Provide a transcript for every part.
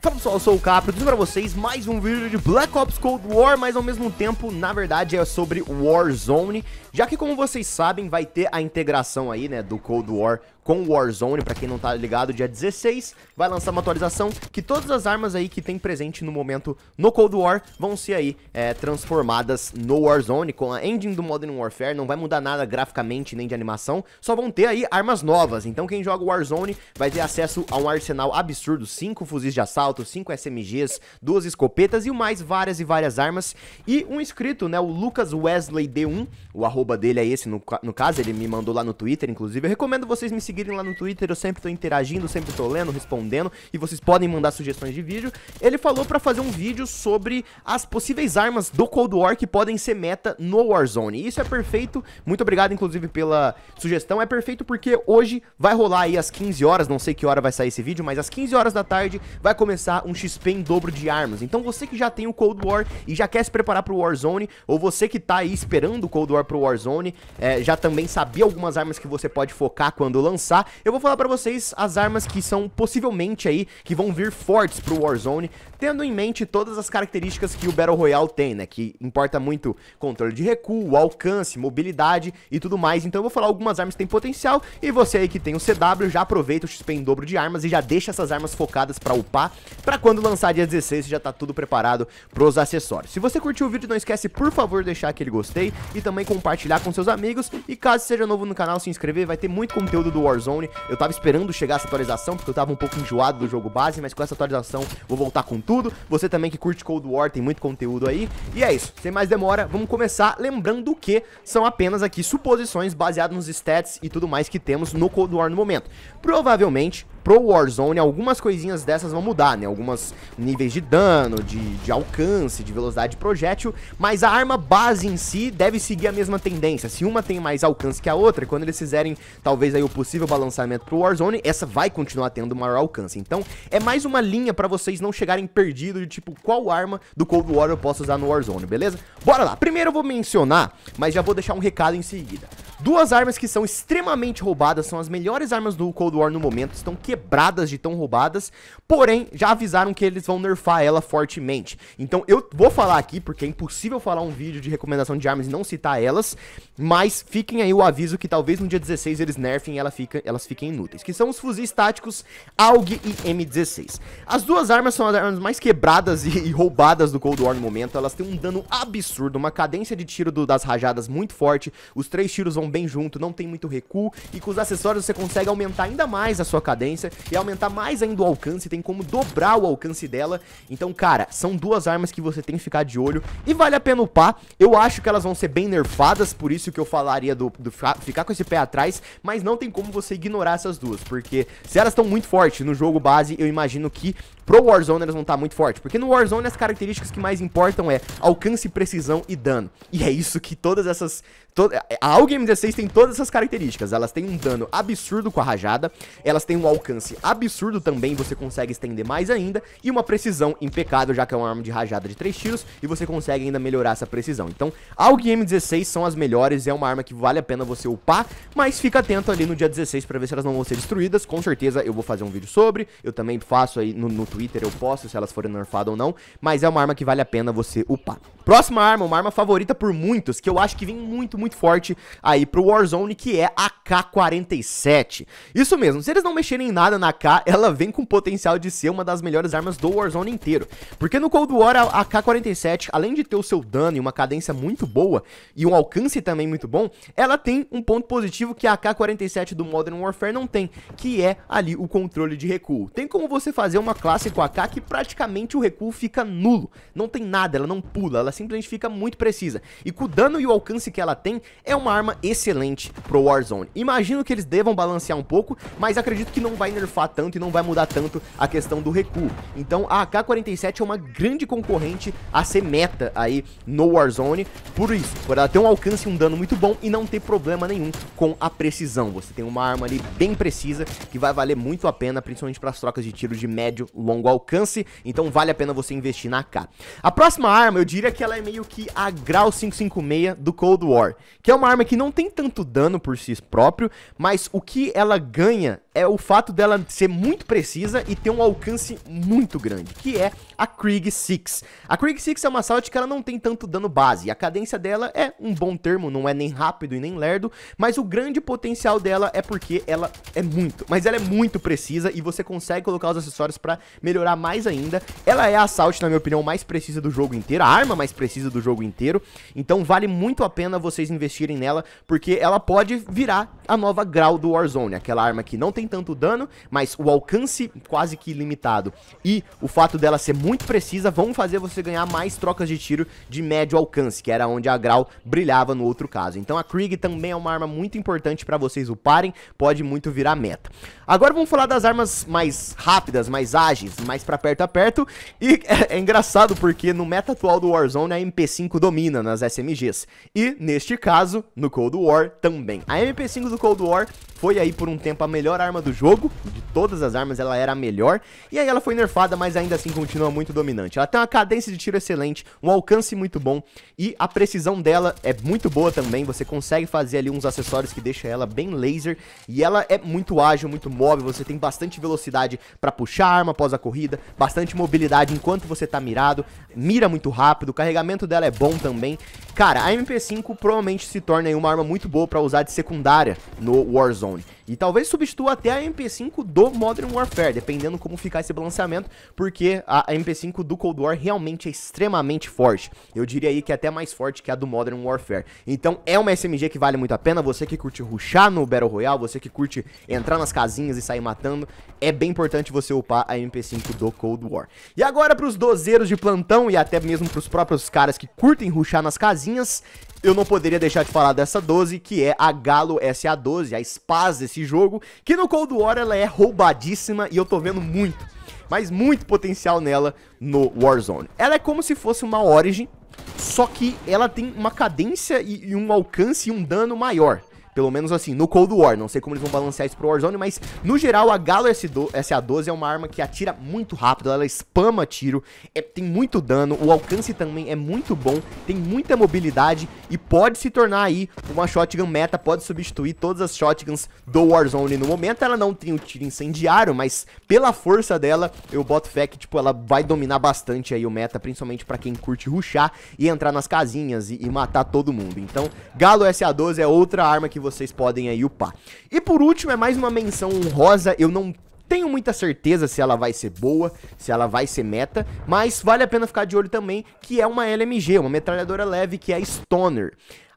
Fala pessoal, eu sou o Capro, trazendo pra vocês mais um vídeo de Black Ops Cold War, mas ao mesmo tempo, na verdade, é sobre Warzone, já que como vocês sabem, vai ter a integração aí, né, do Cold War com Warzone, pra quem não tá ligado, dia 16 vai lançar uma atualização que todas as armas aí que tem presente no momento no Cold War vão ser aí é, transformadas no Warzone com a engine do Modern Warfare, não vai mudar nada graficamente nem de animação, só vão ter aí armas novas, então quem joga Warzone vai ter acesso a um arsenal absurdo, 5 fuzis de assalto, 5 SMGs, duas escopetas e mais várias e várias armas, e um inscrito, né, o Lucas Wesley D1, o arroba dele é esse no, no caso, ele me mandou lá no Twitter, inclusive, eu recomendo vocês me seguirem seguirem lá no Twitter, eu sempre tô interagindo, sempre tô lendo, respondendo, e vocês podem mandar sugestões de vídeo. Ele falou pra fazer um vídeo sobre as possíveis armas do Cold War que podem ser meta no Warzone. E isso é perfeito, muito obrigado inclusive pela sugestão, é perfeito porque hoje vai rolar aí às 15 horas, não sei que hora vai sair esse vídeo, mas às 15 horas da tarde vai começar um XP em dobro de armas. Então você que já tem o Cold War e já quer se preparar pro Warzone, ou você que tá aí esperando o Cold War pro Warzone, é, já também sabia algumas armas que você pode focar quando lançar, eu vou falar pra vocês as armas que são possivelmente aí, que vão vir fortes pro Warzone, tendo em mente todas as características que o Battle Royale tem, né? Que importa muito controle de recuo, alcance, mobilidade e tudo mais. Então eu vou falar algumas armas que tem potencial e você aí que tem o CW já aproveita o XP em dobro de armas e já deixa essas armas focadas pra upar, pra quando lançar dia 16 já tá tudo preparado pros acessórios. Se você curtiu o vídeo, não esquece, por favor, deixar aquele gostei e também compartilhar com seus amigos. E caso seja novo no canal, se inscrever, vai ter muito conteúdo do Warzone Warzone. Eu tava esperando chegar essa atualização, porque eu tava um pouco enjoado do jogo base, mas com essa atualização vou voltar com tudo. Você também que curte Cold War, tem muito conteúdo aí. E é isso, sem mais demora, vamos começar lembrando que são apenas aqui suposições baseadas nos stats e tudo mais que temos no Cold War no momento. Provavelmente, pro Warzone, algumas coisinhas dessas vão mudar, né? Algumas níveis de dano, de, de alcance, de velocidade de projétil, mas a arma base em si deve seguir a mesma tendência. Se uma tem mais alcance que a outra, quando eles fizerem talvez aí o possível balanceamento pro Warzone, essa vai continuar tendo maior alcance. Então, é mais uma linha pra vocês não chegarem perdidos de tipo qual arma do Cold War eu posso usar no Warzone, beleza? Bora lá. Primeiro eu vou mencionar, mas já vou deixar um recado em seguida. Duas armas que são extremamente roubadas, são as melhores armas do Cold War no momento, estão quebradas de tão roubadas, porém já avisaram que eles vão nerfar ela fortemente. Então eu vou falar aqui, porque é impossível falar um vídeo de recomendação de armas e não citar elas, mas fiquem aí o aviso que talvez no dia 16 eles nerfem e ela fica, elas fiquem inúteis, que são os fuzis táticos AUG e M16. As duas armas são as armas mais quebradas e, e roubadas do Cold War no momento, elas têm um dano absurdo, uma cadência de tiro do, das rajadas muito forte, os três tiros vão bem junto, não tem muito recuo. E com os acessórios você consegue aumentar ainda mais a sua cadência e aumentar mais ainda o alcance. Tem como dobrar o alcance dela. Então, cara, são duas armas que você tem que ficar de olho. E vale a pena upar. Eu acho que elas vão ser bem nerfadas, por isso que eu falaria do, do ficar com esse pé atrás. Mas não tem como você ignorar essas duas, porque se elas estão muito fortes no jogo base, eu imagino que Pro Warzone elas vão estar tá muito fortes, porque no Warzone as características que mais importam é alcance, precisão e dano. E é isso que todas essas... To... A Allgame 16 tem todas essas características, elas têm um dano absurdo com a rajada, elas têm um alcance absurdo também, você consegue estender mais ainda, e uma precisão impecável, já que é uma arma de rajada de 3 tiros, e você consegue ainda melhorar essa precisão. Então, Allgame 16 são as melhores, é uma arma que vale a pena você upar, mas fica atento ali no dia 16 para ver se elas não vão ser destruídas, com certeza eu vou fazer um vídeo sobre, eu também faço aí no, no Twitter eu posto se elas forem nerfadas ou não, mas é uma arma que vale a pena você upar. Próxima arma, uma arma favorita por muitos, que eu acho que vem muito, muito forte aí pro Warzone, que é a K-47. Isso mesmo, se eles não mexerem em nada na K, ela vem com potencial de ser uma das melhores armas do Warzone inteiro. Porque no Cold War, a K-47, além de ter o seu dano e uma cadência muito boa, e um alcance também muito bom, ela tem um ponto positivo que a K-47 do Modern Warfare não tem, que é ali o controle de recuo. Tem como você fazer uma classe com a K que praticamente o recuo fica nulo, não tem nada, ela não pula, ela ela simplesmente fica muito precisa. E com o dano e o alcance que ela tem, é uma arma excelente pro Warzone. Imagino que eles devam balancear um pouco, mas acredito que não vai nerfar tanto e não vai mudar tanto a questão do recuo. Então a AK-47 é uma grande concorrente a ser meta aí no Warzone, por isso, por ela ter um alcance e um dano muito bom e não ter problema nenhum com a precisão. Você tem uma arma ali bem precisa que vai valer muito a pena, principalmente para as trocas de tiros de médio longo alcance, então vale a pena você investir na AK. A próxima arma, eu diria que que ela é meio que a Grau 556 do Cold War, que é uma arma que não tem tanto dano por si próprio, mas o que ela ganha é o fato dela ser muito precisa e ter um alcance muito grande, que é a Krieg 6. A Krieg 6 é uma salt que ela não tem tanto dano base, a cadência dela é um bom termo, não é nem rápido e nem lerdo, mas o grande potencial dela é porque ela é muito, mas ela é muito precisa e você consegue colocar os acessórios para melhorar mais ainda. Ela é a salt, na minha opinião, mais precisa do jogo inteiro, a arma mais precisa do jogo inteiro, então vale muito a pena vocês investirem nela, porque ela pode virar a nova grau do Warzone, aquela arma que não tem tem tanto dano, mas o alcance quase que limitado e o fato dela ser muito precisa vão fazer você ganhar mais trocas de tiro de médio alcance, que era onde a Grau brilhava no outro caso. Então a Krieg também é uma arma muito importante para vocês uparem, pode muito virar meta. Agora vamos falar das armas mais rápidas, mais ágeis, mais para perto a perto. E é, é engraçado porque no meta atual do Warzone a MP5 domina nas SMGs. E neste caso, no Cold War também. A MP5 do Cold War foi aí por um tempo a melhor arma do jogo, de todas as armas ela era a melhor, e aí ela foi nerfada, mas ainda assim continua muito dominante. Ela tem uma cadência de tiro excelente, um alcance muito bom, e a precisão dela é muito boa também, você consegue fazer ali uns acessórios que deixa ela bem laser, e ela é muito ágil, muito móvel, você tem bastante velocidade para puxar a arma após a corrida, bastante mobilidade enquanto você tá mirado, mira muito rápido, o carregamento dela é bom também, Cara, a MP5 provavelmente se torna uma arma muito boa pra usar de secundária no Warzone. E talvez substitua até a MP5 do Modern Warfare, dependendo como ficar esse balanceamento, porque a MP5 do Cold War realmente é extremamente forte. Eu diria aí que é até mais forte que a do Modern Warfare. Então é uma SMG que vale muito a pena, você que curte ruxar no Battle Royale, você que curte entrar nas casinhas e sair matando, é bem importante você upar a MP5 do Cold War. E agora pros dozeiros de plantão e até mesmo pros próprios caras que curtem ruxar nas casinhas, eu não poderia deixar de falar dessa 12, que é a Galo SA12, a Spaz desse jogo, que no Cold War ela é roubadíssima e eu tô vendo muito, mas muito potencial nela no Warzone. Ela é como se fosse uma Origin, só que ela tem uma cadência e, e um alcance e um dano maior. Pelo menos assim, no Cold War. Não sei como eles vão balancear isso pro Warzone, mas no geral a Galo SA-12 é uma arma que atira muito rápido, ela spama tiro, é, tem muito dano, o alcance também é muito bom, tem muita mobilidade e pode se tornar aí uma shotgun meta, pode substituir todas as shotguns do Warzone no momento. Ela não tem o tiro incendiário, mas pela força dela, eu boto fé que tipo, ela vai dominar bastante aí o meta, principalmente pra quem curte ruxar e entrar nas casinhas e, e matar todo mundo. Então, Galo SA-12 é outra arma que vocês podem aí upar. E por último, é mais uma menção honrosa, eu não tenho muita certeza se ela vai ser boa, se ela vai ser meta, mas vale a pena ficar de olho também que é uma LMG, uma metralhadora leve que é a Stoner.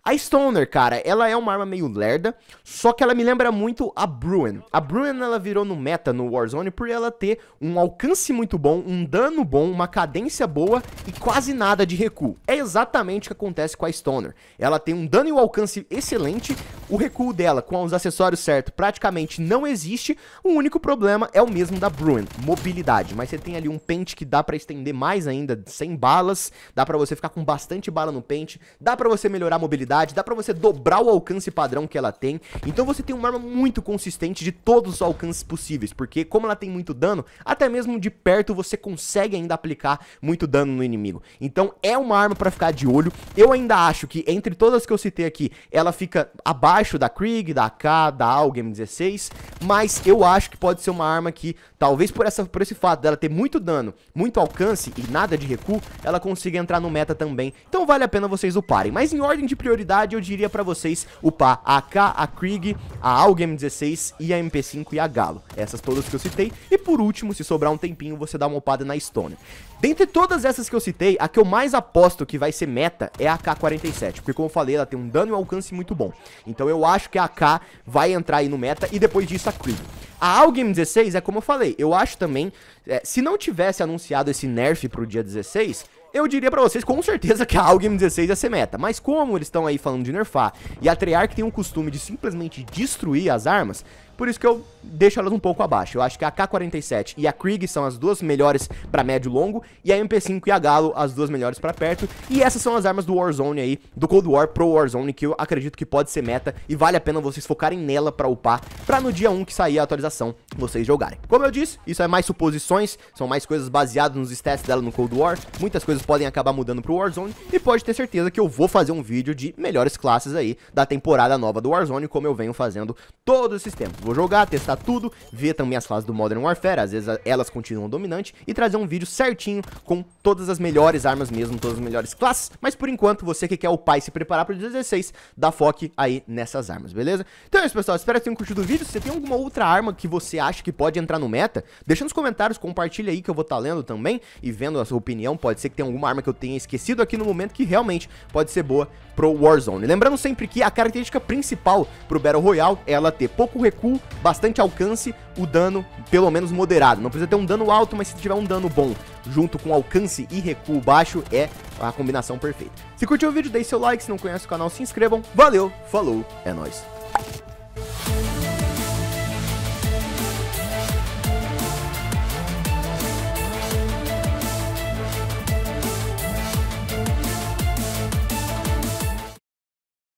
A Stoner, cara, ela é uma arma meio lerda, só que ela me lembra muito a Bruin. A Bruin, ela virou no meta, no Warzone, por ela ter um alcance muito bom, um dano bom, uma cadência boa e quase nada de recuo. É exatamente o que acontece com a Stoner. Ela tem um dano e um alcance excelente, o recuo dela, com os acessórios certos, praticamente não existe. O único problema é o mesmo da Bruin, mobilidade. Mas você tem ali um pente que dá pra estender mais ainda, sem balas, dá pra você ficar com bastante bala no pente, dá pra você melhorar a mobilidade, dá pra você dobrar o alcance padrão que ela tem. Então você tem uma arma muito consistente de todos os alcances possíveis, porque como ela tem muito dano, até mesmo de perto você consegue ainda aplicar muito dano no inimigo. Então é uma arma pra ficar de olho. Eu ainda acho que entre todas que eu citei aqui, ela fica abaixo da Krieg, da AK, da AUG M16, mas eu acho que pode ser uma arma que, talvez por, essa, por esse fato dela ter muito dano, muito alcance e nada de recuo, ela consiga entrar no meta também. Então vale a pena vocês uparem. Mas em ordem de prioridade, prioridade, eu diria pra vocês upar a AK, a Krieg, a Algem 16 e a MP5 e a Galo. Essas todas que eu citei. E por último, se sobrar um tempinho, você dá uma upada na Stone. Dentre todas essas que eu citei, a que eu mais aposto que vai ser meta é a K-47, porque como eu falei, ela tem um dano e um alcance muito bom. Então eu acho que a K vai entrar aí no meta e depois disso a Krieg. A Algem 16 é como eu falei, eu acho também, é, se não tivesse anunciado esse nerf pro dia 16, eu diria pra vocês com certeza que a Algem 16 ia ser meta. Mas como eles estão aí falando de nerfar e a Treyarch tem um costume de simplesmente destruir as armas, por isso que eu deixo elas um pouco abaixo. Eu acho que a K-47 e a Krieg são as duas melhores para médio e longo, e a MP5 e a Galo as duas melhores para perto. E essas são as armas do Warzone aí, do Cold War pro Warzone, que eu acredito que pode ser meta e vale a pena vocês focarem nela para upar, para no dia 1 que sair a atualização vocês jogarem. Como eu disse, isso é mais suposições, são mais coisas baseadas nos stats dela no Cold War, muitas coisas podem acabar mudando pro Warzone e pode ter certeza que eu vou fazer um vídeo de melhores classes aí da temporada nova do Warzone, como eu venho fazendo todos esses tempos. Vou jogar, testar tudo, ver também as fases do Modern Warfare, às vezes elas continuam dominantes, e trazer um vídeo certinho com todas as melhores armas mesmo, todas as melhores classes, mas por enquanto, você que quer upar e se preparar para o 16, dá foco aí nessas armas, beleza? Então é isso, pessoal, espero que tenham curtido o vídeo, se você tem alguma outra arma que você acha que pode entrar no meta, deixa nos comentários, compartilha aí que eu vou estar tá lendo também e vendo a sua opinião, pode ser que tenha alguma arma que eu tenha esquecido aqui no momento que realmente pode ser boa pro Warzone. Lembrando sempre que a característica principal pro Battle Royale é ela ter pouco recuo, bastante alcance, o dano pelo menos moderado. Não precisa ter um dano alto, mas se tiver um dano bom, junto com alcance e recuo baixo, é a combinação perfeita. Se curtiu o vídeo, deixe seu like, se não conhece o canal, se inscrevam. Valeu, falou, é nóis.